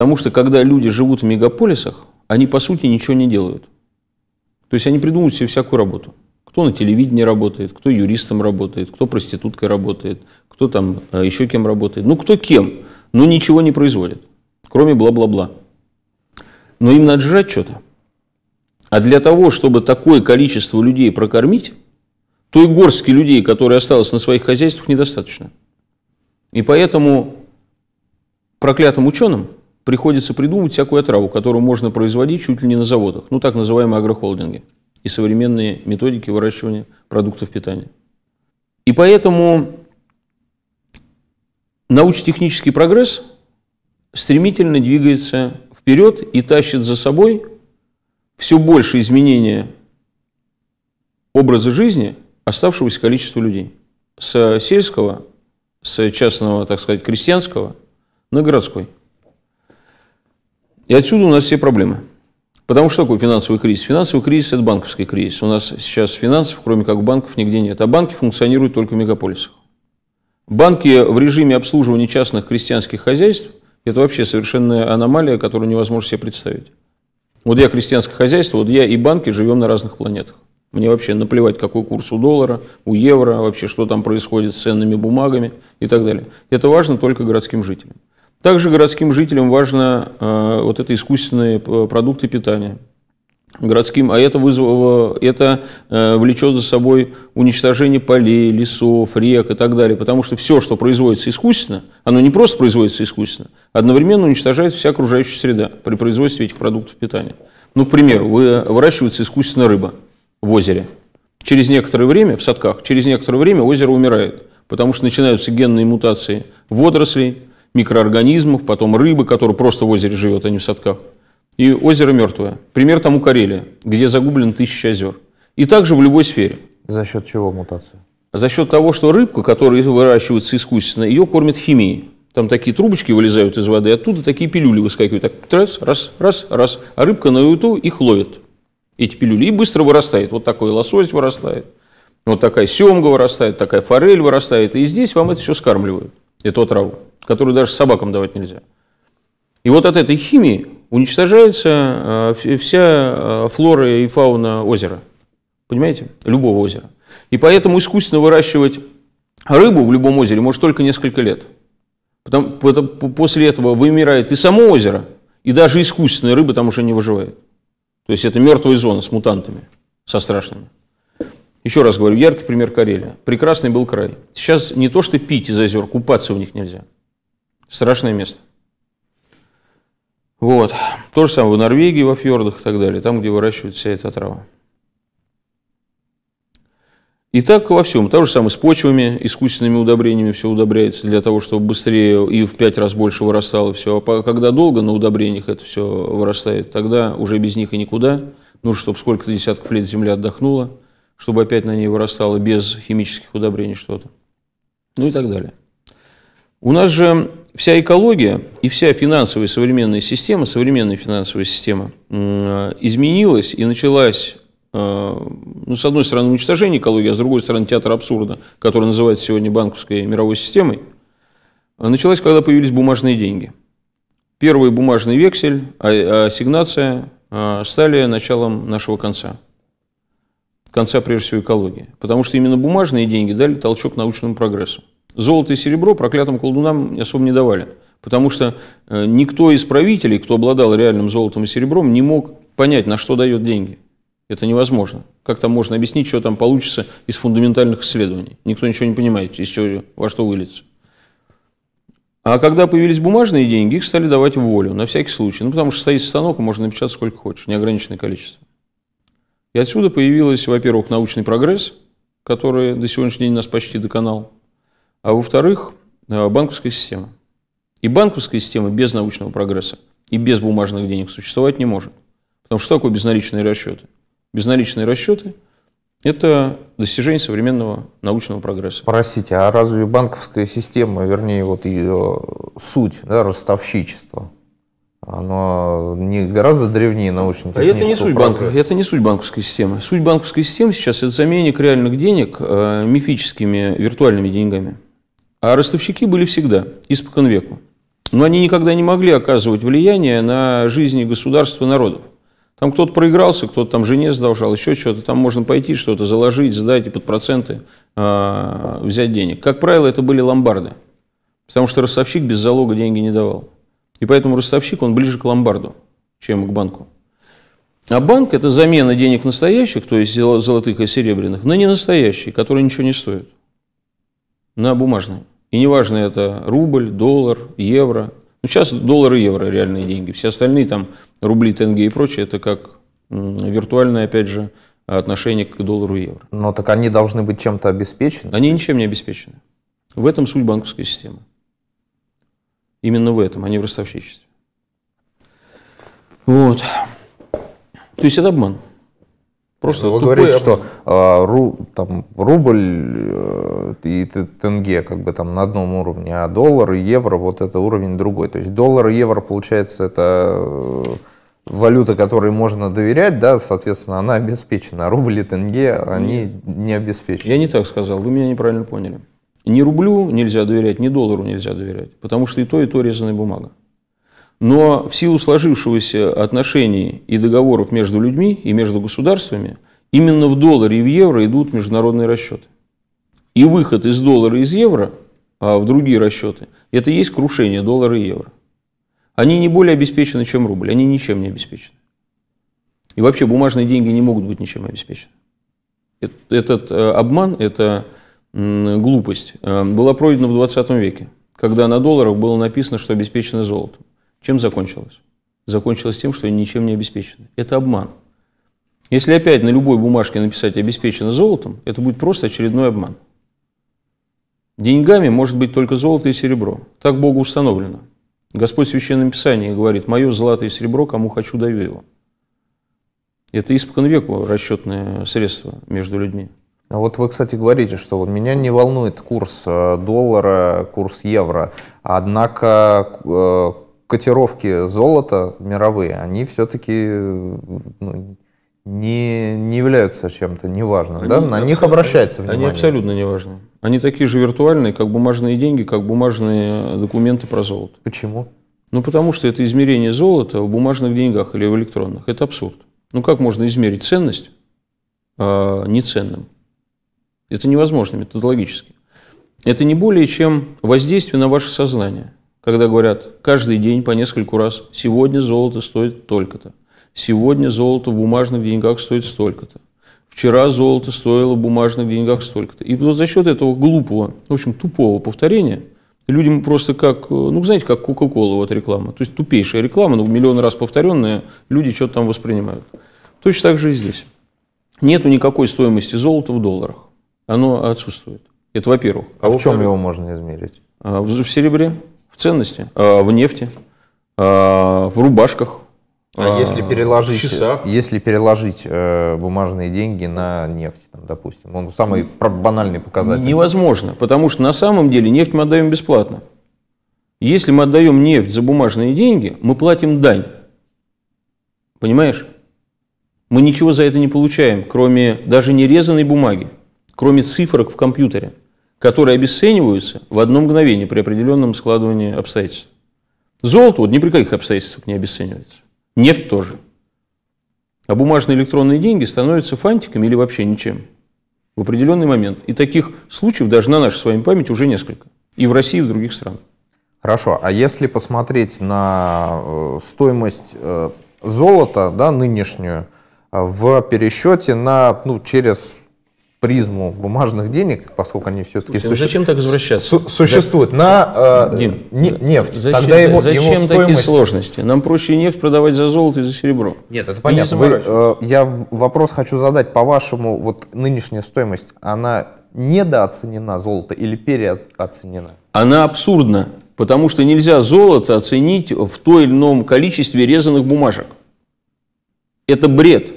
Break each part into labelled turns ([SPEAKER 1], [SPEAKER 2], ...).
[SPEAKER 1] Потому что когда люди живут в мегаполисах, они по сути ничего не делают. То есть они придумывают себе всякую работу. Кто на телевидении работает, кто юристом работает, кто проституткой работает, кто там э, еще кем работает. Ну кто кем, но ничего не производит, кроме бла-бла-бла. Но им надо жрать что-то. А для того, чтобы такое количество людей прокормить, той горстки людей, которые осталось на своих хозяйствах, недостаточно. И поэтому проклятым ученым – приходится придумывать всякую отраву, которую можно производить чуть ли не на заводах, ну так называемые агрохолдинги и современные методики выращивания продуктов питания. И поэтому научно-технический прогресс стремительно двигается вперед и тащит за собой все больше изменения образа жизни оставшегося количества людей. С сельского, с частного, так сказать, крестьянского на городской – и отсюда у нас все проблемы. Потому что такой финансовый кризис? Финансовый кризис – это банковский кризис. У нас сейчас финансов, кроме как банков, нигде нет. А банки функционируют только в мегаполисах. Банки в режиме обслуживания частных крестьянских хозяйств – это вообще совершенная аномалия, которую невозможно себе представить. Вот я крестьянское хозяйство, вот я и банки живем на разных планетах. Мне вообще наплевать, какой курс у доллара, у евро, вообще что там происходит с ценными бумагами и так далее. Это важно только городским жителям. Также городским жителям важно э, вот это искусственные э, продукты питания городским, а это вызвало, это э, влечет за собой уничтожение полей, лесов, рек и так далее, потому что все, что производится искусственно, оно не просто производится искусственно, а одновременно уничтожает вся окружающая среда при производстве этих продуктов питания. Ну, к примеру, вы, э, выращивается искусственно рыба в озере. Через некоторое время, в садках, через некоторое время озеро умирает, потому что начинаются генные мутации водорослей, микроорганизмов, потом рыбы, которые просто в озере живет, а не в садках. И озеро мертвое. Пример тому Карелия, где загублено тысяча озер. И также в любой сфере. За счет чего мутация? За счет того, что рыбку, которая выращивается искусственно, ее кормят химией. Там такие трубочки вылезают из воды, оттуда такие пилюли выскакивают. Так раз, раз, раз, раз. А рыбка на уюту их ловит. Эти пилюли. И быстро вырастает. Вот такой лосось вырастает. Вот такая семга вырастает, такая форель вырастает. И здесь вам это все скармливают, эту отраву которую даже собакам давать нельзя. И вот от этой химии уничтожается э, вся э, флора и фауна озера. Понимаете? Любого озера. И поэтому искусственно выращивать рыбу в любом озере может только несколько лет. Потом, потом, после этого вымирает и само озеро, и даже искусственная рыба там уже не выживает. То есть это мертвая зона с мутантами, со страшными. Еще раз говорю, яркий пример Карелия. Прекрасный был край. Сейчас не то, что пить из озер, купаться в них нельзя. Страшное место. Вот. То же самое в Норвегии, во фьордах и так далее, там, где выращивается вся эта трава. И так во всем. То же самое с почвами, искусственными удобрениями все удобряется для того, чтобы быстрее и в пять раз больше вырастало все. А когда долго на удобрениях это все вырастает, тогда уже без них и никуда. Ну, чтобы сколько-то десятков лет земля отдохнула, чтобы опять на ней вырастало без химических удобрений что-то. Ну и так далее. У нас же вся экология и вся финансовая современная система, современная финансовая система изменилась и началась, э, ну, с одной стороны, уничтожение экологии, а с другой стороны, театр абсурда, который называется сегодня банковской мировой системой, началась, когда появились бумажные деньги. Первый бумажный вексель, а, а ассигнация э, стали началом нашего конца. Конца, прежде всего, экологии. Потому что именно бумажные деньги дали толчок научному прогрессу. Золото и серебро проклятым колдунам особо не давали, потому что э, никто из правителей, кто обладал реальным золотом и серебром, не мог понять, на что дает деньги. Это невозможно. Как там можно объяснить, что там получится из фундаментальных исследований? Никто ничего не понимает, из чего, во что выльется. А когда появились бумажные деньги, их стали давать в волю, на всякий случай. Ну, потому что стоит станок, и можно напечатать сколько хочешь, неограниченное количество. И отсюда появилась, во-первых, научный прогресс, который до сегодняшнего дня нас почти доконал – а во-вторых, э, банковская система. И банковская система без научного прогресса и без бумажных денег существовать не может. Потому что такое безналичные расчеты? Безналичные расчеты – это достижение современного научного прогресса. Простите, а разве
[SPEAKER 2] банковская система, вернее, вот ее э, суть, да, ростовщичество, оно не гораздо древнее научно-технического а это не суть банка,
[SPEAKER 1] Это не суть банковской системы. Суть банковской системы сейчас – это заменник реальных денег э, мифическими виртуальными деньгами. А ростовщики были всегда, испокон веку. Но они никогда не могли оказывать влияние на жизни государства и народов. Там кто-то проигрался, кто-то там жене задолжал, еще что-то. Там можно пойти что-то заложить, сдать и под проценты э, взять денег. Как правило, это были ломбарды. Потому что ростовщик без залога деньги не давал. И поэтому ростовщик, он ближе к ломбарду, чем к банку. А банк – это замена денег настоящих, то есть золотых и серебряных, на ненастоящие, которые ничего не стоят, на бумажные. И неважно, это рубль, доллар, евро. Ну, сейчас доллары, и евро реальные деньги. Все остальные там рубли, тенге и прочее, это как виртуальное, опять же, отношение к доллару и евро. Но так они должны быть чем-то обеспечены? Они ничем не обеспечены. В этом суть банковской системы. Именно в этом, а не в ростовщичестве. Вот. То есть это обман. Просто э, Вы тупой говорите, что
[SPEAKER 2] э, ру, там, рубль э, и тенге как бы там на одном уровне, а доллар и евро вот это уровень другой. То есть доллар и евро, получается, это э, валюта, которой можно доверять, да, соответственно, она обеспечена. А
[SPEAKER 1] рубль и тенге, они Нет. не обеспечены. Я не так сказал, вы меня неправильно поняли. Ни рублю нельзя доверять, ни доллару нельзя доверять, потому что и то, и то резаная бумага. Но в силу сложившегося отношений и договоров между людьми и между государствами, именно в долларе и в евро идут международные расчеты. И выход из доллара и из евро а в другие расчеты – это и есть крушение доллара и евро. Они не более обеспечены, чем рубль, они ничем не обеспечены. И вообще бумажные деньги не могут быть ничем обеспечены. Этот э, обман, эта глупость э, была пройдена в 20 веке, когда на долларах было написано, что обеспечено золотом. Чем закончилось? Закончилось тем, что они ничем не обеспечены. Это обман. Если опять на любой бумажке написать «обеспечено золотом», это будет просто очередной обман. Деньгами может быть только золото и серебро. Так Богу установлено. Господь в Священном Писании говорит «Мое золото и серебро, кому хочу, даю его». Это испокон веку расчетное средство между людьми. А вот вы, кстати, говорите, что вот меня не волнует курс э,
[SPEAKER 2] доллара, курс евро. Однако э, котировки золота мировые, они все-таки э, ну, не, не являются
[SPEAKER 1] чем-то неважным. Они, да? На них обращается внимание. Они абсолютно неважны. Они такие же виртуальные, как бумажные деньги, как бумажные э, документы про золото. Почему? Ну, потому что это измерение золота в бумажных деньгах или в электронных. Это абсурд. Ну, как можно измерить ценность э, неценным? Это невозможно методологически. Это не более чем воздействие на ваше сознание – когда говорят каждый день по нескольку раз, сегодня золото стоит только-то, сегодня золото в бумажных деньгах стоит столько-то, вчера золото стоило в бумажных деньгах столько-то. И вот за счет этого глупого, в общем, тупого повторения людям просто как, э, ну, знаете, как Кока-Кола вот реклама, то есть тупейшая реклама, но ну, миллион раз повторенная, люди что-то там воспринимают. Точно так же и здесь. Нету никакой стоимости золота в долларах. Оно отсутствует. Это во-первых. А, а в чем его можно измерить? А, в серебре ценности, а, в нефти, а, в рубашках. А если а, переложить, часах? если переложить э, бумажные
[SPEAKER 2] деньги на нефть, допустим, он самый банальный показатель. Невозможно,
[SPEAKER 1] потому что на самом деле нефть мы отдаем бесплатно. Если мы отдаем нефть за бумажные деньги, мы платим дань. Понимаешь? Мы ничего за это не получаем, кроме даже нерезанной бумаги, кроме цифрок в компьютере которые обесцениваются в одно мгновение при определенном складывании обстоятельств. Золото вот ни при каких обстоятельствах не обесценивается. Нефть тоже. А бумажные электронные деньги становятся фантиками или вообще ничем в определенный момент. И таких случаев даже на нашей с вами память уже несколько. И в России, и в других странах. Хорошо, а если посмотреть на э,
[SPEAKER 2] стоимость э, золота да, нынешнюю э, в пересчете на, ну, через призму бумажных денег, поскольку они все-таки Слушайте, ну суще... зачем так возвращаться? Су- существуют за... на э, Дин, не, нефть. Зачем, Тогда его, зачем его стоимость... такие сложности? Нам
[SPEAKER 1] проще нефть продавать за золото и за серебро. Нет, это понятно. Вы, э,
[SPEAKER 2] я вопрос хочу задать. По-вашему, вот нынешняя стоимость, она недооценена золото или переоценена?
[SPEAKER 1] Она абсурдна, потому что нельзя золото оценить в той или ином количестве резаных бумажек. Это бред.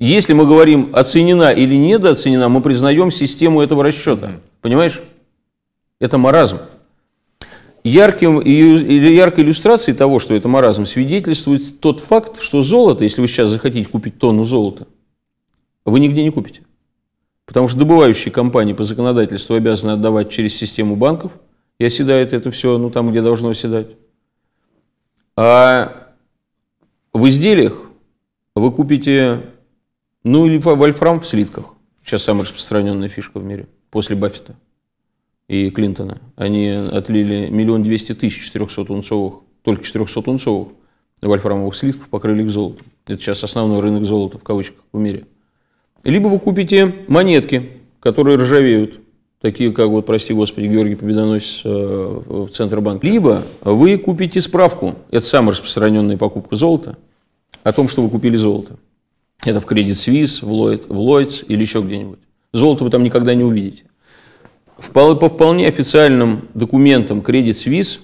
[SPEAKER 1] Если мы говорим, оценена или недооценена, мы признаем систему этого расчета. Понимаешь? Это маразм. Ярким, яркой иллюстрацией того, что это маразм, свидетельствует тот факт, что золото, если вы сейчас захотите купить тонну золота, вы нигде не купите. Потому что добывающие компании по законодательству обязаны отдавать через систему банков, и оседает это все ну, там, где должно оседать. А в изделиях вы купите ну или вольфрам в слитках. Сейчас самая распространенная фишка в мире. После Баффета и Клинтона. Они отлили миллион двести тысяч 400 унцовых, только 400 унцовых вольфрамовых слитков, покрыли их золотом. Это сейчас основной рынок золота в кавычках в мире. Либо вы купите монетки, которые ржавеют, такие как, вот, прости господи, Георгий Победоносец э, в Центробанк. Либо вы купите справку, это самая распространенная покупка золота, о том, что вы купили золото. Это в Credit Suisse, в, Lloyd, в Lloyds или еще где-нибудь. Золото вы там никогда не увидите. По вполне официальным документам Credit Suisse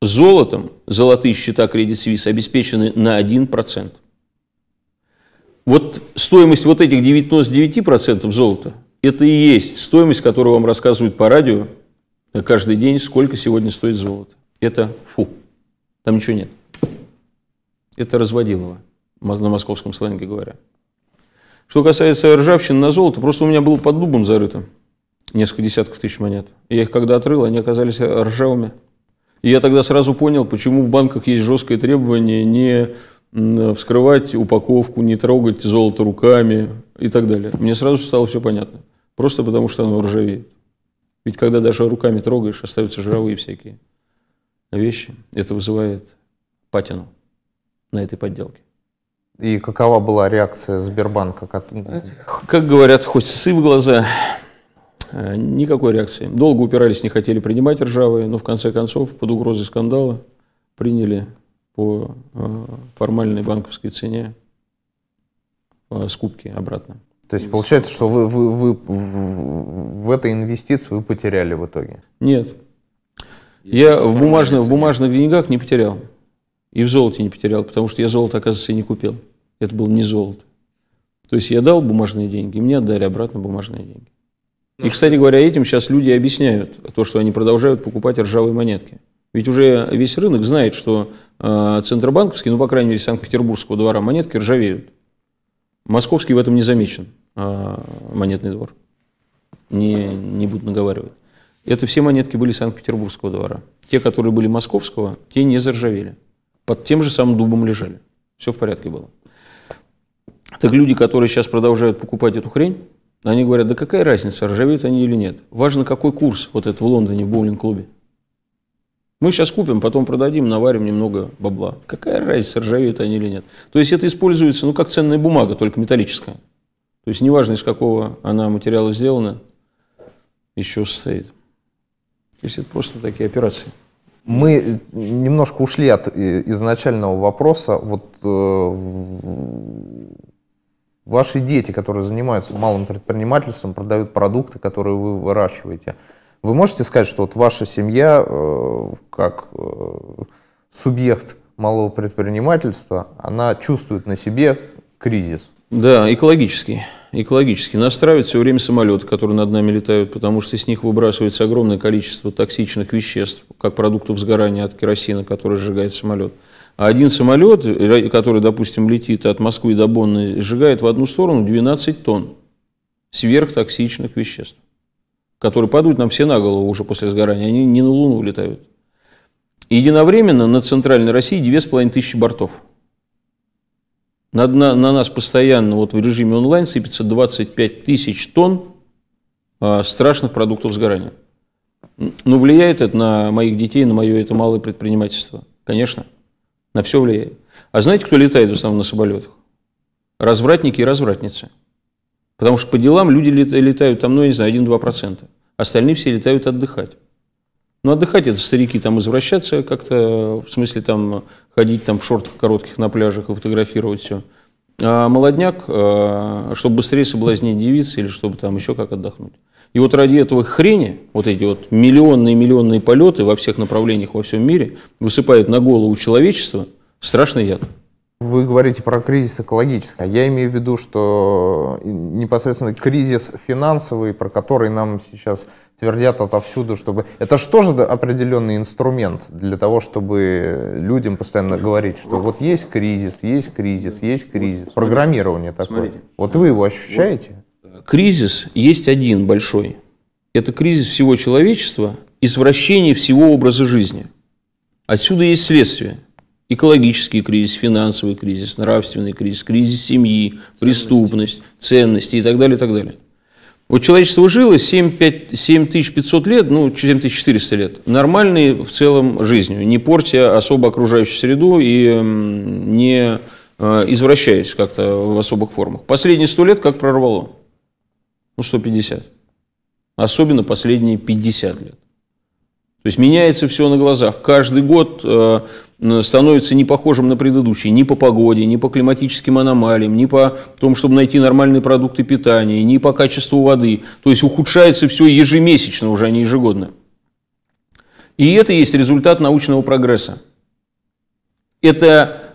[SPEAKER 1] золотом золотые счета Credit Suisse обеспечены на 1%. Вот стоимость вот этих 99% золота – это и есть стоимость, которую вам рассказывают по радио каждый день, сколько сегодня стоит золото. Это фу, там ничего нет. Это разводилово на московском сленге говоря. Что касается ржавчины на золото, просто у меня было под дубом зарыто несколько десятков тысяч монет. И я их когда отрыл, они оказались ржавыми. И я тогда сразу понял, почему в банках есть жесткое требование не вскрывать упаковку, не трогать золото руками и так далее. Мне сразу стало все понятно. Просто потому, что оно ржавеет. Ведь когда даже руками трогаешь, остаются жировые всякие вещи. Это вызывает патину на этой подделке. И какова была реакция
[SPEAKER 2] Сбербанка?
[SPEAKER 1] Как говорят, хоть сы в глаза, э, никакой реакции. Долго упирались, не хотели принимать ржавые, но в конце концов под угрозой скандала приняли по э, формальной банковской цене э, скупки обратно. То есть получается, что вы, вы, вы, в
[SPEAKER 2] этой инвестиции вы
[SPEAKER 1] потеряли в итоге? Нет. Я в бумажных, в бумажных деньгах не потерял и в золоте не потерял, потому что я золото, оказывается, и не купил. Это было не золото. То есть я дал бумажные деньги, мне отдали обратно бумажные деньги. И, ну кстати говоря, этим сейчас люди объясняют то, что они продолжают покупать ржавые монетки. Ведь уже весь рынок знает, что э, центробанковские, ну, по крайней мере, Санкт-Петербургского двора монетки ржавеют. Московский в этом не замечен, э, монетный двор. Не, не буду наговаривать. Это все монетки были Санкт-Петербургского двора. Те, которые были московского, те не заржавели под тем же самым дубом лежали. Все в порядке было. Так люди, которые сейчас продолжают покупать эту хрень, они говорят, да какая разница, ржавеют они или нет. Важно, какой курс вот этот в Лондоне, в боулинг-клубе. Мы сейчас купим, потом продадим, наварим немного бабла. Какая разница, ржавеют они или нет. То есть это используется, ну, как ценная бумага, только металлическая. То есть неважно, из какого она материала сделана, еще состоит. То есть это просто такие операции.
[SPEAKER 2] Мы немножко ушли от э, изначального вопроса. Вот э, ваши дети, которые занимаются малым предпринимательством, продают продукты, которые вы выращиваете. Вы можете сказать, что вот ваша семья э, как субъект малого предпринимательства, она чувствует на себе кризис?
[SPEAKER 1] Да, экологический. экологически. Настраивать все время самолеты, которые над нами летают, потому что с них выбрасывается огромное количество токсичных веществ, как продуктов сгорания от керосина, который сжигает самолет. А один самолет, который, допустим, летит от Москвы до Бонны, сжигает в одну сторону 12 тонн сверхтоксичных веществ, которые падают нам все на голову уже после сгорания. Они не на Луну улетают. Единовременно на центральной России 2500 бортов – на, на, на нас постоянно вот в режиме онлайн сыпется 25 тысяч тонн э, страшных продуктов сгорания. Ну, влияет это на моих детей, на мое это малое предпринимательство? Конечно, на все влияет. А знаете, кто летает в основном на самолетах? Развратники и развратницы. Потому что по делам люди летают там, ну, я не знаю, 1-2%. Остальные все летают отдыхать. Ну, отдыхать это старики, там, извращаться как-то, в смысле, там, ходить там в шортах коротких на пляжах и фотографировать все. А молодняк, а, чтобы быстрее соблазнить девиц или чтобы там еще как отдохнуть. И вот ради этого хрени, вот эти вот миллионные-миллионные полеты во всех направлениях во всем мире, высыпают на голову человечества страшный яд. Вы говорите про кризис экологический. А я имею в виду,
[SPEAKER 2] что э, непосредственно кризис финансовый, про который нам сейчас твердят отовсюду, чтобы... Это же тоже определенный инструмент для того, чтобы людям постоянно говорить, что вот есть кризис, есть кризис, есть кризис. Программирование такое. Смотрите.
[SPEAKER 1] Вот вы его ощущаете? Э, кризис есть один большой. Это кризис всего человечества, и извращение всего образа жизни. Отсюда есть следствие экологический кризис, финансовый кризис, нравственный кризис, кризис семьи, ценности. преступность, ценности и так далее, и так далее. Вот человечество жило 7500 лет, ну, 7400 лет, нормальной в целом жизнью, не портя особо окружающую среду и не э, извращаясь как-то в особых формах. Последние 100 лет как прорвало? Ну, 150. Особенно последние 50 лет. То есть меняется все на глазах. Каждый год э, становится не похожим на предыдущий ни по погоде, ни по климатическим аномалиям, ни по тому, чтобы найти нормальные продукты питания, ни по качеству воды. То есть ухудшается все ежемесячно уже, а не ежегодно. И это есть результат научного прогресса. Это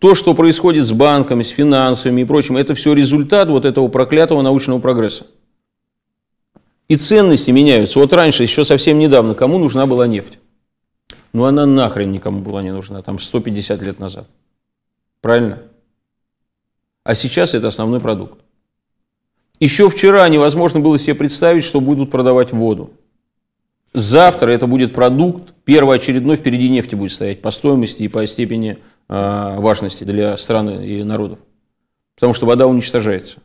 [SPEAKER 1] то, что происходит с банками, с финансами и прочим, это все результат вот этого проклятого научного прогресса. И ценности меняются. Вот раньше, еще совсем недавно, кому нужна была нефть? Ну, она нахрен никому была не нужна, там 150 лет назад. Правильно? А сейчас это основной продукт. Еще вчера невозможно было себе представить, что будут продавать воду. Завтра это будет продукт, первоочередной впереди нефти будет стоять по стоимости и по степени э, важности для страны и народов. Потому что вода уничтожается.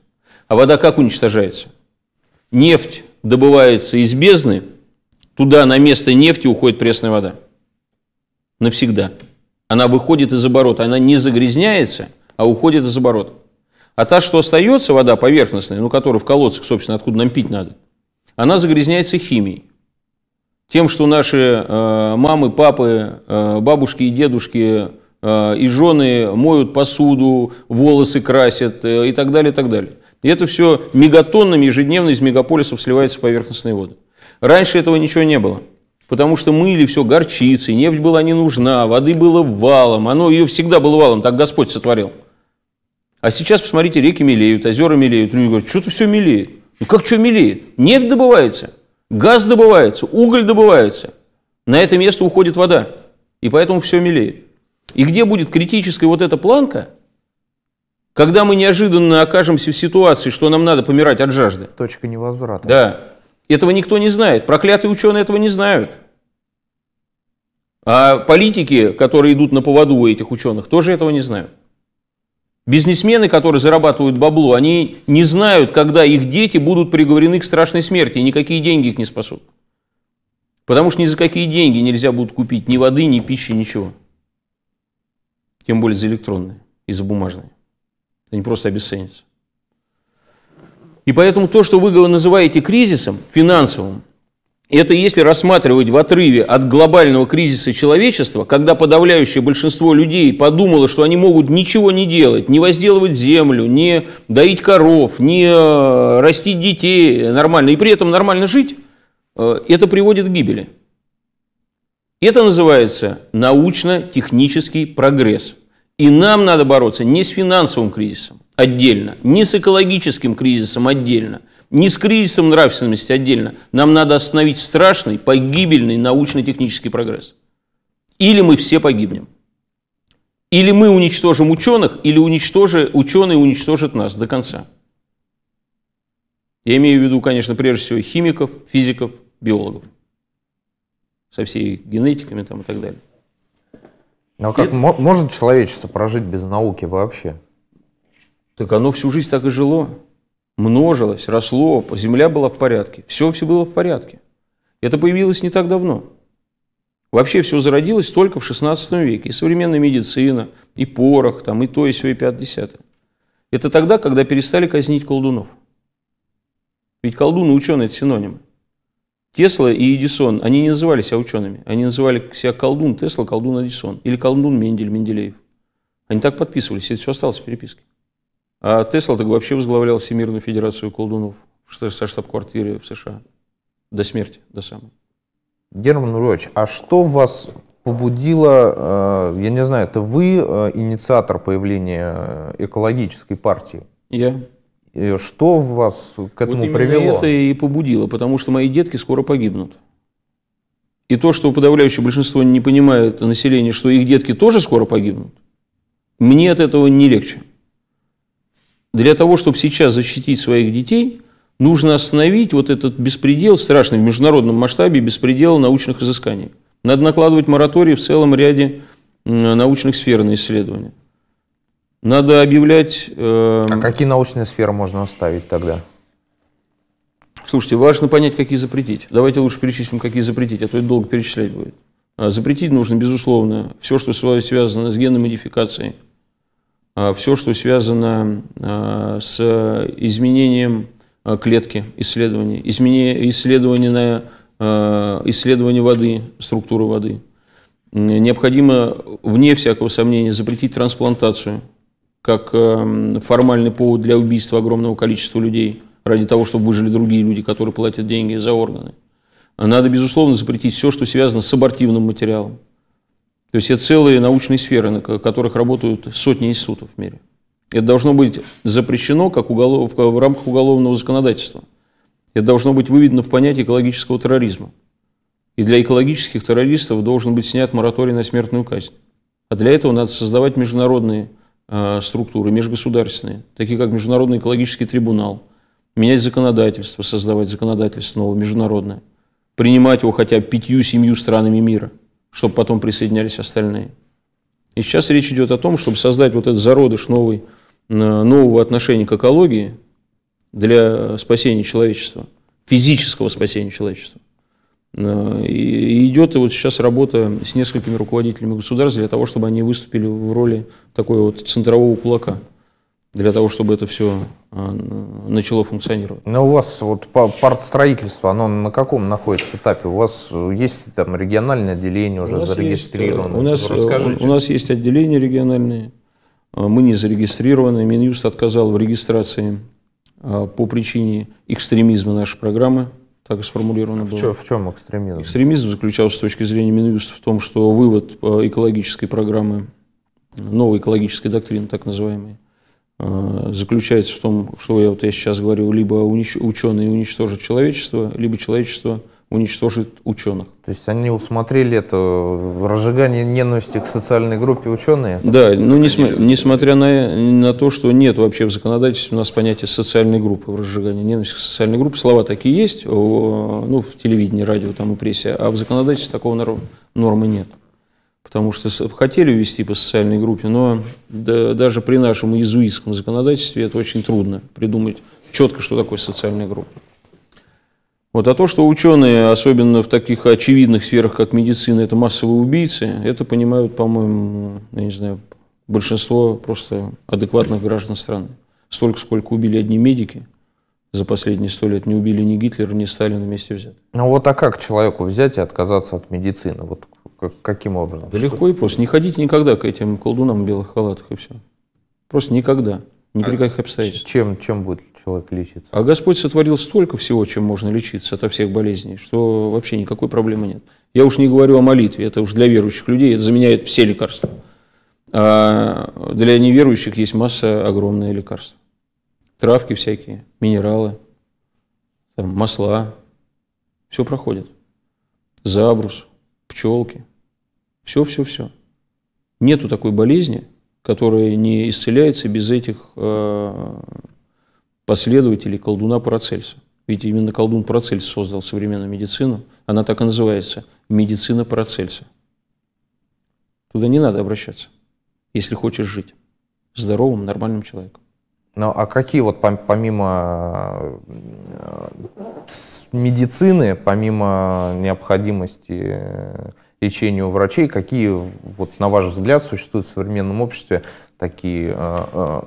[SPEAKER 1] А вода как уничтожается? Нефть добывается из бездны, туда на место нефти уходит пресная вода. Навсегда. Она выходит из оборота, она не загрязняется, а уходит из оборота. А та, что остается, вода поверхностная, ну, которая в колодцах, собственно, откуда нам пить надо, она загрязняется химией. Тем, что наши э, мамы, папы, э, бабушки и дедушки э, и жены моют посуду, волосы красят э, и так далее, и так далее. И это все мегатоннами ежедневно из мегаполисов сливается в поверхностные воды. Раньше этого ничего не было. Потому что мыли все горчицей, нефть была не нужна, воды было валом. Оно ее всегда было валом, так Господь сотворил. А сейчас, посмотрите, реки мелеют, озера мелеют. Люди говорят, что-то все мелеет. Ну как что мелеет? Нефть добывается, газ добывается, уголь добывается. На это место уходит вода. И поэтому все мелеет. И где будет критическая вот эта планка, когда мы неожиданно окажемся в ситуации, что нам надо помирать от жажды. Точка невозврата. Да. Этого никто не знает. Проклятые ученые этого не знают. А политики, которые идут на поводу у этих ученых, тоже этого не знают. Бизнесмены, которые зарабатывают бабло, они не знают, когда их дети будут приговорены к страшной смерти, и никакие деньги их не спасут. Потому что ни за какие деньги нельзя будет купить ни воды, ни пищи, ничего. Тем более за электронные и за бумажные. Они просто обесценятся. И поэтому то, что вы называете кризисом финансовым, это если рассматривать в отрыве от глобального кризиса человечества, когда подавляющее большинство людей подумало, что они могут ничего не делать, не возделывать землю, не доить коров, не э, растить детей нормально, и при этом нормально жить, э, это приводит к гибели. Это называется научно-технический прогресс. И нам надо бороться не с финансовым кризисом отдельно, не с экологическим кризисом отдельно, не с кризисом нравственности отдельно. Нам надо остановить страшный, погибельный научно-технический прогресс. Или мы все погибнем. Или мы уничтожим ученых, или уничтожи, ученые уничтожат нас до конца. Я имею в виду, конечно, прежде всего химиков, физиков, биологов. Со всей генетиками там и так далее. Ну, а как, и... может человечество прожить без науки вообще? Так оно всю жизнь так и жило. Множилось, росло, земля была в порядке. Все, все было в порядке. Это появилось не так давно. Вообще все зародилось только в XVI веке. И современная медицина, и порох, там, и то, и все, и 5-10. Это тогда, когда перестали казнить колдунов. Ведь колдун и ученый – это синонимы. Тесла и Эдисон, они не называли себя учеными. Они называли себя колдун Тесла, колдун Эдисон. Или колдун Мендель, Менделеев. Они так подписывались, это все осталось в переписке. А Тесла так вообще возглавлял Всемирную Федерацию колдунов со штаб-квартиры в США. До смерти, до
[SPEAKER 2] самой. Герман Урович, а что вас побудило, э, я не знаю, это вы э, инициатор появления э, экологической партии?
[SPEAKER 1] Я. Э, что вас к этому вот привело? это и побудило, потому что мои детки скоро погибнут. И то, что подавляющее большинство не понимает население, что их детки тоже скоро погибнут, мне от этого не легче. Для того, чтобы сейчас защитить своих детей, нужно остановить вот этот беспредел, страшный в международном масштабе, беспредел научных изысканий. Надо накладывать моратории в целом ряде научных сфер на исследования. Надо объявлять... Э... А какие научные сферы можно оставить тогда? Слушайте, важно понять, какие запретить. Давайте лучше перечислим, какие запретить, а то это долго перечислять будет. А, запретить нужно, безусловно, все, а, что связано с генной модификацией, все, что связано с изменением а, клетки исследований, изменение, исследование, на, исследование воды, структуры воды. Необходимо, вне всякого сомнения, запретить трансплантацию – как эм, формальный повод для убийства огромного количества людей ради того, чтобы выжили другие люди, которые платят деньги за органы. Надо, безусловно, запретить все, что связано с абортивным материалом. То есть это целые научные сферы, на которых работают сотни институтов в мире. Это должно быть запрещено как уголов... в рамках уголовного законодательства. Это должно быть выведено в понятие экологического терроризма. И для экологических террористов должен быть снят мораторий на смертную казнь. А для этого надо создавать международные Э, структуры межгосударственные, такие как Международный экологический трибунал, менять законодательство, создавать законодательство новое, международное, принимать его хотя бы пятью-семью странами мира, чтобы потом присоединялись остальные. И сейчас речь идет о том, чтобы создать вот этот зародыш новый, э, нового отношения к экологии для спасения человечества, физического спасения человечества. Э, и идет вот сейчас работа с несколькими руководителями государств для того, чтобы они выступили в роли такой вот центрового кулака для того, чтобы это все э,
[SPEAKER 2] начало функционировать. Но у вас вот портстроительство оно на каком находится этапе? У вас э, есть там региональное отделение уже у зарегистрировано? Есть, у, нас, у
[SPEAKER 1] нас есть отделение региональные, мы не зарегистрированы, Минюст отказал в регистрации по причине экстремизма нашей программы так и сформулировано а было. В чем, в чем экстремизм? Экстремизм заключался с точки зрения Минюста в том, что вывод э, экологической программы, новой экологической доктрины, так называемой, э, заключается в том, что я, вот я сейчас говорю, либо унич... ученые уничтожат человечество, либо человечество – уничтожит
[SPEAKER 2] ученых. То есть они усмотрели это в разжигании ненависти к социальной группе ученые?
[SPEAKER 1] Да, ну несмотря, на, на то, что нет вообще в законодательстве у нас понятия социальной группы в разжигании ненависти к социальной группе, слова такие есть, ну в телевидении, радио там и прессе, а в законодательстве такого нормы нет. Потому что хотели ввести по социальной группе, но да, даже при нашем иезуитском законодательстве это очень трудно придумать четко, что такое социальная группа. Вот, а то, что ученые, особенно в таких очевидных сферах, как медицина, это массовые убийцы, это понимают, по-моему, я не знаю, большинство просто адекватных граждан страны. Столько, сколько убили одни медики за последние сто лет, не убили ни Гитлера, ни Сталина вместе взят.
[SPEAKER 2] Ну вот а как человеку взять и отказаться от медицины? Вот каким образом? Да легко и просто.
[SPEAKER 1] Не ходить никогда к этим колдунам в белых халатах и все. Просто никогда. Ни а при а каких обстоятельствах. Чем, чем будет человек лечиться? А Господь сотворил столько всего, чем можно лечиться от всех болезней, что вообще никакой проблемы нет. Я уж не говорю о молитве, это уж для верующих людей, это заменяет все лекарства. А для неверующих есть масса огромная лекарств. Травки всякие, минералы, там, масла. Все проходит. Забрус, пчелки. Все-все-все. Нету такой болезни, которая не исцеляется без этих э, последователей колдуна Парацельса. Ведь именно колдун Парацельс создал современную медицину. Она так и называется – медицина Парацельса. Туда не надо обращаться, если хочешь жить здоровым, нормальным человеком. Ну а какие вот
[SPEAKER 2] помимо э, медицины, помимо необходимости лечению врачей, какие, вот, на ваш взгляд, существуют в современном обществе такие, э, э,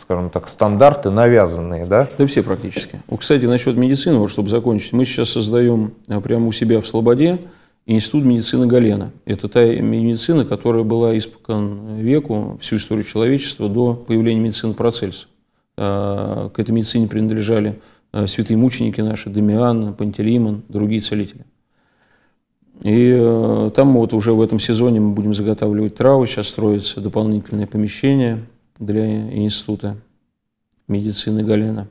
[SPEAKER 2] скажем так, стандарты навязанные,
[SPEAKER 1] да? Да все практически. Кстати, насчет медицины, вот чтобы закончить, мы сейчас создаем э, прямо у себя в Слободе Институт медицины Галена. Это та медицина, которая была испокон веку, всю историю человечества, до появления медицины Процельса. К этой медицине принадлежали святые мученики наши, Дамиан, Пантелеймон, другие целители. И э, там вот уже в этом сезоне мы будем заготавливать травы, сейчас строится дополнительное помещение для института медицины Галена.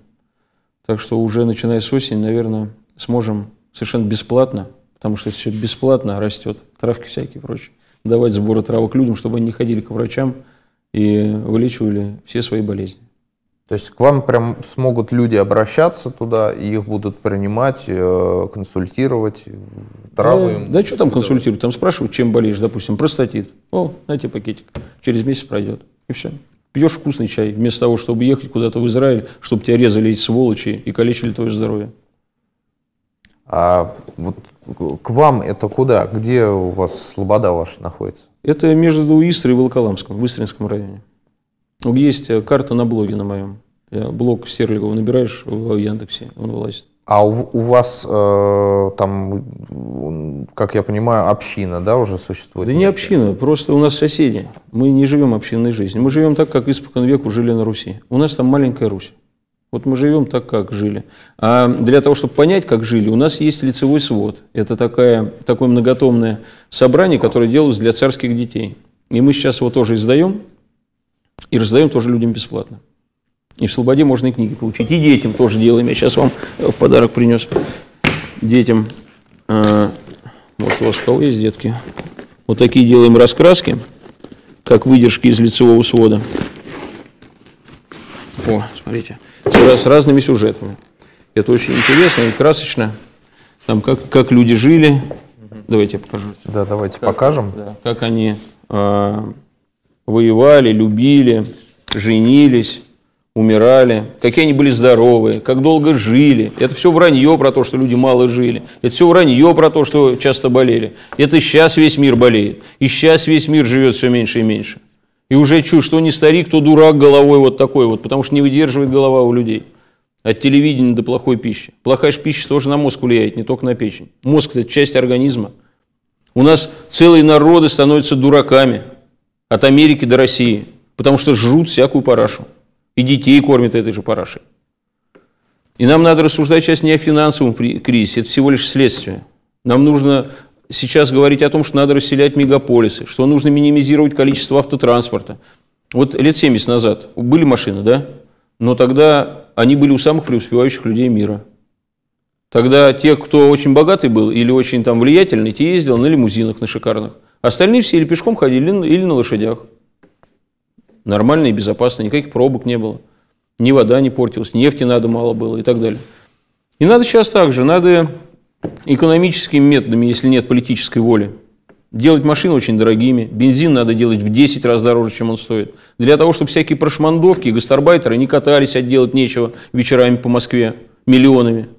[SPEAKER 1] Так что уже начиная с осени, наверное, сможем совершенно бесплатно, потому что все бесплатно растет, травки всякие прочее, давать сборы травок людям, чтобы они не ходили к врачам и вылечивали все свои болезни. То есть к вам прям
[SPEAKER 2] смогут люди обращаться туда, и их будут принимать, э, консультировать,
[SPEAKER 1] травы. Да, ну, им да что там консультировать? Там спрашивают, чем болеешь, допустим, простатит. О, на пакетик, через месяц пройдет. И все. Пьешь вкусный чай, вместо того, чтобы ехать куда-то в Израиль, чтобы тебя резали эти сволочи и калечили твое здоровье. А вот
[SPEAKER 2] к вам это куда? Где у вас слобода ваша находится?
[SPEAKER 1] Это между Истрой и Волоколамском, в Истринском районе. Ну, есть э, карта на блоге на моем. Блог Стерлигова набираешь в Яндексе, он вылазит. А у, у вас э, там, как я понимаю, община, да, уже существует? Да не община, просто у нас соседи. Мы не живем общинной жизнью. Мы живем так, как испокон веку жили на Руси. У нас там маленькая Русь. Вот мы живем так, как жили. А для того, чтобы понять, как жили, у нас есть лицевой свод. Это такая, такое многотомное собрание, которое делалось для царских детей. И мы сейчас его тоже издаем. И раздаем тоже людям бесплатно. И в Слободе можно и книги получить. И детям тоже делаем. Я сейчас вам э, в подарок принес. Детям. Э, может, у вас у кого есть детки? Вот такие делаем раскраски, как выдержки из лицевого свода. О, смотрите, с, с разными сюжетами. Это очень интересно и красочно. Там как, как люди жили. Давайте я покажу. Да, давайте как, покажем. Да, как они э, воевали, любили, женились, умирали, какие они были здоровые, как долго жили. Это все вранье про то, что люди мало жили. Это все вранье про то, что часто болели. Это сейчас весь мир болеет. И сейчас весь мир живет все меньше и меньше. И уже чушь, что не старик, то дурак головой вот такой вот, потому что не выдерживает голова у людей. От телевидения до плохой пищи. Плохая же пища тоже на мозг влияет, не только на печень. Мозг – это часть организма. У нас целые народы становятся дураками – от Америки до России, потому что жрут всякую парашу. И детей кормят этой же парашей. И нам надо рассуждать сейчас не о финансовом кризисе, это всего лишь следствие. Нам нужно сейчас говорить о том, что надо расселять мегаполисы, что нужно минимизировать количество автотранспорта. Вот лет 70 назад были машины, да? Но тогда они были у самых преуспевающих людей мира. Тогда те, кто очень богатый был или очень там влиятельный, те ездил на лимузинах, на шикарных. Остальные все или пешком ходили, или на лошадях. Нормально и безопасно, никаких пробок не было. Ни вода не портилась, нефти надо мало было и так далее. И надо сейчас так же, надо экономическими методами, если нет политической воли, делать машины очень дорогими, бензин надо делать в 10 раз дороже, чем он стоит. Для того, чтобы всякие прошмандовки, гастарбайтеры не катались, а делать нечего вечерами по Москве миллионами.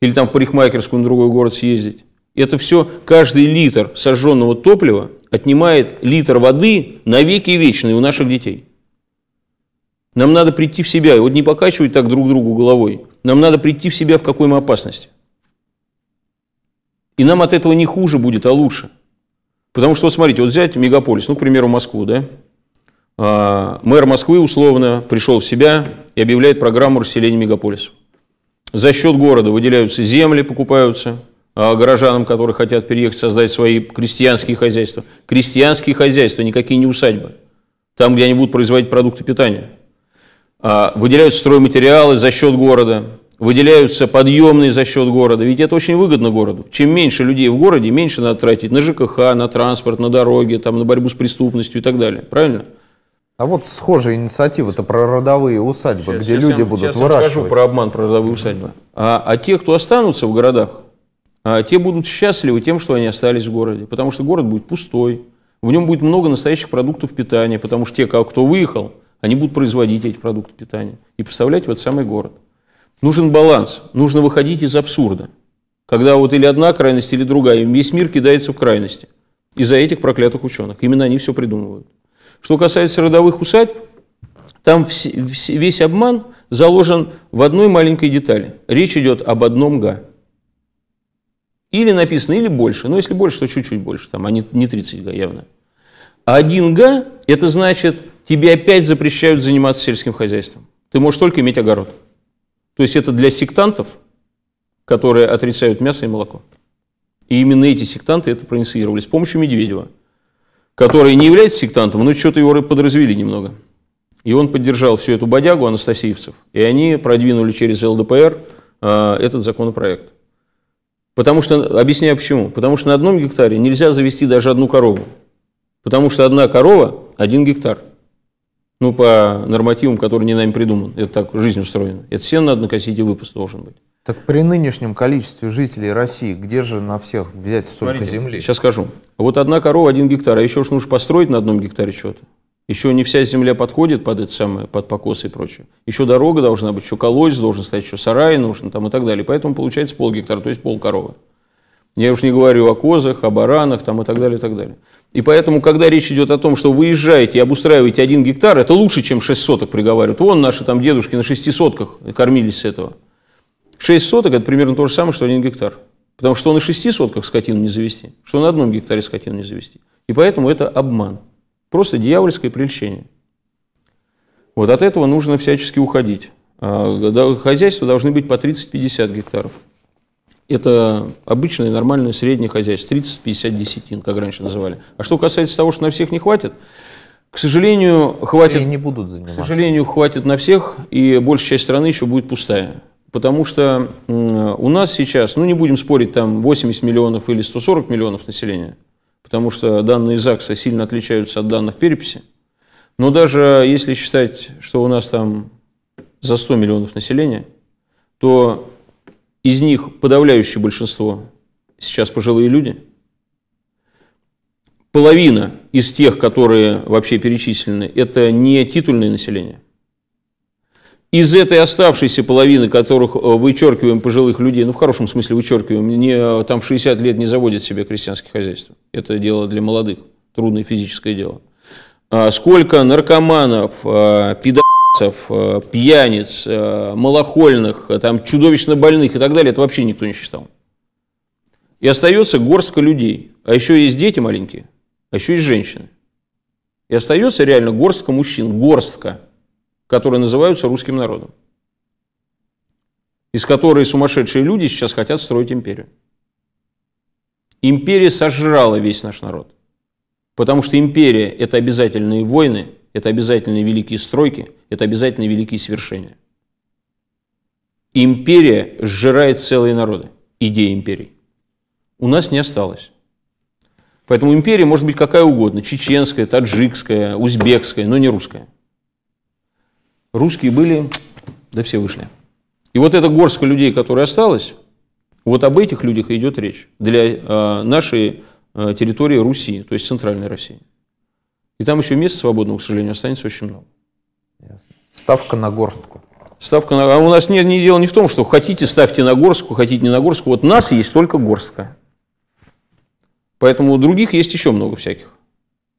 [SPEAKER 1] Или там в парикмахерскую на другой город съездить. Это все, каждый литр сожженного топлива отнимает литр воды навеки вечные у наших детей. Нам надо прийти в себя, и вот не покачивать так друг другу головой. Нам надо прийти в себя, в какой мы опасности. И нам от этого не хуже будет, а лучше. Потому что, вот смотрите, вот взять мегаполис, ну, к примеру, Москву, да? А, мэр Москвы, условно, пришел в себя и объявляет программу расселения мегаполисов. За счет города выделяются земли, покупаются – а, горожанам, которые хотят переехать, создать свои крестьянские хозяйства. Крестьянские хозяйства, никакие не усадьбы. Там, где они будут производить продукты питания. А, выделяются стройматериалы за счет города, выделяются подъемные за счет города. Ведь это очень выгодно городу. Чем меньше людей в городе, меньше надо тратить на ЖКХ, на транспорт, на дороги, там, на борьбу с преступностью и так далее. Правильно? А вот
[SPEAKER 2] схожая инициатива это про родовые усадьбы, сейчас, где сейчас люди я, будут сейчас выращивать. Я расскажу про
[SPEAKER 1] обман про родовые усадьбы. А, а те, кто останутся в городах, а те будут счастливы тем, что они остались в городе, потому что город будет пустой, в нем будет много настоящих продуктов питания, потому что те, кто выехал, они будут производить эти продукты питания и поставлять в этот самый город. Нужен баланс, нужно выходить из абсурда, когда вот или одна крайность, или другая, весь мир кидается в крайности из-за этих проклятых ученых. Именно они все придумывают. Что касается родовых усадьб, там весь обман заложен в одной маленькой детали. Речь идет об одном «га». Или написано, или больше. Но если больше, то чуть-чуть больше, там, а не, не 30 га явно. А 1 га – это значит, тебе опять запрещают заниматься сельским хозяйством. Ты можешь только иметь огород. То есть это для сектантов, которые отрицают мясо и молоко. И именно эти сектанты это проинициировали с помощью Медведева, который не является сектантом, но что-то его подразвели немного. И он поддержал всю эту бодягу анастасиевцев. И они продвинули через ЛДПР э, этот законопроект. Потому что, объясняю почему. Потому что на одном гектаре нельзя завести даже одну корову. Потому что одна корова – один гектар. Ну, по нормативам, которые не нами придуман. Это так жизнь устроена. Это все надо накосить, и выпуск должен быть. Так
[SPEAKER 2] при нынешнем
[SPEAKER 1] количестве жителей России, где же на всех взять столько Смотрите, земли? Сейчас скажу. Вот одна корова, один гектар. А еще что нужно построить на одном гектаре что-то. Еще не вся земля подходит под это самое, под покос и прочее. Еще дорога должна быть, еще колодец должен стоять, еще сарай нужен там и так далее. Поэтому получается пол гектара, то есть пол коровы. Я уж не говорю о козах, о баранах там и так далее, и так далее. И поэтому, когда речь идет о том, что выезжаете, и обустраиваете один гектар, это лучше, чем шесть соток, приговаривают. Вон наши там дедушки на шести сотках кормились с этого. Шесть соток – это примерно то же самое, что один гектар. Потому что на шести сотках скотину не завести, что на одном гектаре скотину не завести. И поэтому это обман. Просто дьявольское прельщение. Вот от этого нужно всячески уходить. А, хозяйства должны быть по 30-50 гектаров. Это обычное, нормальное среднее хозяйство, 30-50 десятин, как раньше называли. А что касается того, что на всех не хватит, к сожалению, хватит, не будут к сожалению, хватит на всех, и большая часть страны еще будет пустая. Потому что у нас сейчас, ну не будем спорить, там 80 миллионов или 140 миллионов населения, потому что данные ЗАГСа сильно отличаются от данных переписи. Но даже если считать, что у нас там за 100 миллионов населения, то из них подавляющее большинство сейчас пожилые люди. Половина из тех, которые вообще перечислены, это не титульное население из этой оставшейся половины, которых э, вычеркиваем пожилых людей, ну, в хорошем смысле вычеркиваем, не, э, там в 60 лет не заводят себе крестьянские хозяйства. Это дело для молодых, трудное физическое дело. А сколько наркоманов, э, пидорцев, пьяниц, малохольных, там, чудовищно больных и так далее, это вообще никто не считал. И остается горстка людей. А еще есть дети маленькие, а еще есть женщины. И остается реально горстка мужчин, горстка – которые называются русским народом, из которой сумасшедшие люди сейчас хотят строить империю. Империя сожрала весь наш народ. Потому что империя – это обязательные войны, это обязательные великие стройки, это обязательные великие свершения. Империя сжирает целые народы, идея империй. У нас не осталось. Поэтому империя может быть какая угодно – чеченская, таджикская, узбекская, но не русская. Русские были, да все вышли. И вот эта горстка людей, которая осталась, вот об этих людях идет речь для э, нашей э, территории Руси, то есть центральной России. И там еще места свободного, к сожалению, останется очень много. Ставка на горстку. Ставка на... А у нас нет, не дело не в том, что хотите, ставьте на горстку, хотите не на горстку. Вот нас есть только горстка. Поэтому у других есть еще много всяких.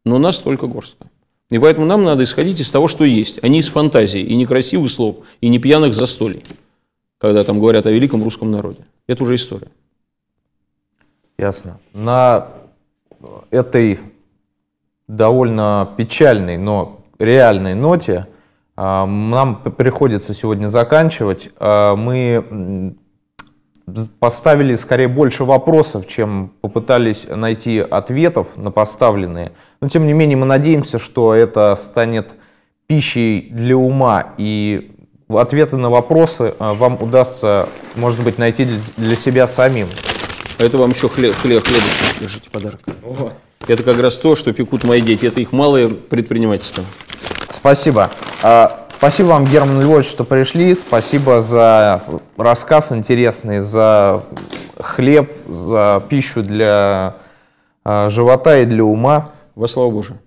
[SPEAKER 1] Но у нас только горстка. И поэтому нам надо исходить из того, что есть, а не из фантазии, и некрасивых слов, и не пьяных застолий, когда там говорят о великом русском народе. Это уже история.
[SPEAKER 2] Ясно. На этой довольно печальной, но реальной ноте а, нам приходится сегодня заканчивать. А, мы поставили скорее больше вопросов, чем попытались найти ответов на поставленные. Но тем не менее мы надеемся, что это станет пищей для ума и ответы на вопросы э, вам удастся, может быть, найти для себя самим. А это вам еще хлеб,
[SPEAKER 1] хлеб, хлеб. держите подарок. Ого. Это как раз то, что пекут мои дети. Это их малое предпринимательство. Спасибо. А
[SPEAKER 2] Спасибо вам, Герман Львович, что пришли. Спасибо за рассказ интересный, за хлеб, за пищу для э, живота и для ума. Во слава Божию.